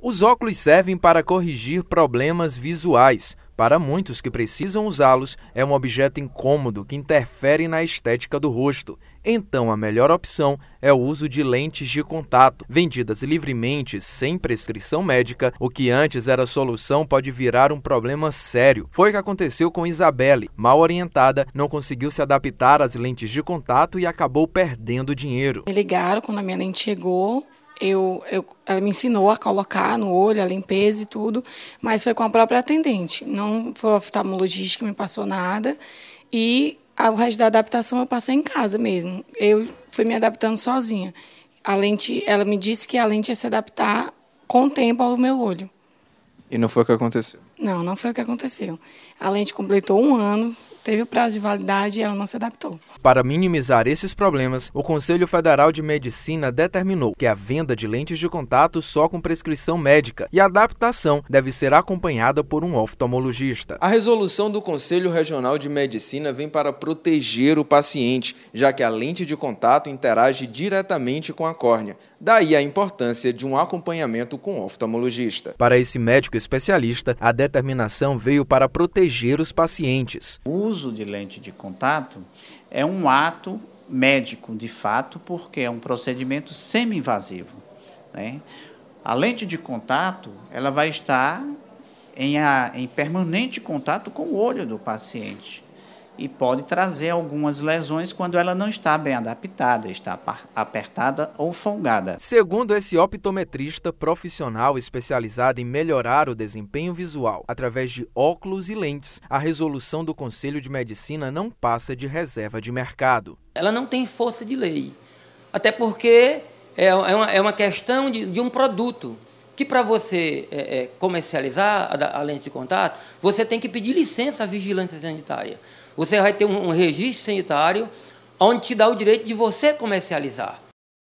Os óculos servem para corrigir problemas visuais. Para muitos que precisam usá-los, é um objeto incômodo que interfere na estética do rosto. Então, a melhor opção é o uso de lentes de contato, vendidas livremente, sem prescrição médica. O que antes era solução pode virar um problema sério. Foi o que aconteceu com Isabelle. Mal orientada, não conseguiu se adaptar às lentes de contato e acabou perdendo dinheiro. Me ligaram quando a minha lente chegou eu, eu, ela me ensinou a colocar no olho, a limpeza e tudo, mas foi com a própria atendente. Não foi o oftalmologista que me passou nada. E o resto da adaptação eu passei em casa mesmo. Eu fui me adaptando sozinha. A lente, ela me disse que a lente ia se adaptar com o tempo ao meu olho. E não foi o que aconteceu? Não, não foi o que aconteceu. A lente completou um ano teve o prazo de validade e ela não se adaptou. Para minimizar esses problemas, o Conselho Federal de Medicina determinou que a venda de lentes de contato só com prescrição médica e a adaptação deve ser acompanhada por um oftalmologista. A resolução do Conselho Regional de Medicina vem para proteger o paciente, já que a lente de contato interage diretamente com a córnea. Daí a importância de um acompanhamento com oftalmologista. Para esse médico especialista, a determinação veio para proteger os pacientes. O uso de lente de contato é um ato médico, de fato, porque é um procedimento semi-invasivo. Né? A lente de contato ela vai estar em, a, em permanente contato com o olho do paciente e pode trazer algumas lesões quando ela não está bem adaptada, está apertada ou folgada. Segundo esse optometrista profissional especializado em melhorar o desempenho visual através de óculos e lentes, a resolução do Conselho de Medicina não passa de reserva de mercado. Ela não tem força de lei, até porque é, é, é uma, questão de um produto que para você é, é, comercializar a, a, lente de contato, você tem que pedir licença à vigilância sanitária. Você vai ter um, um registro sanitário onde te dá o direito de você comercializar.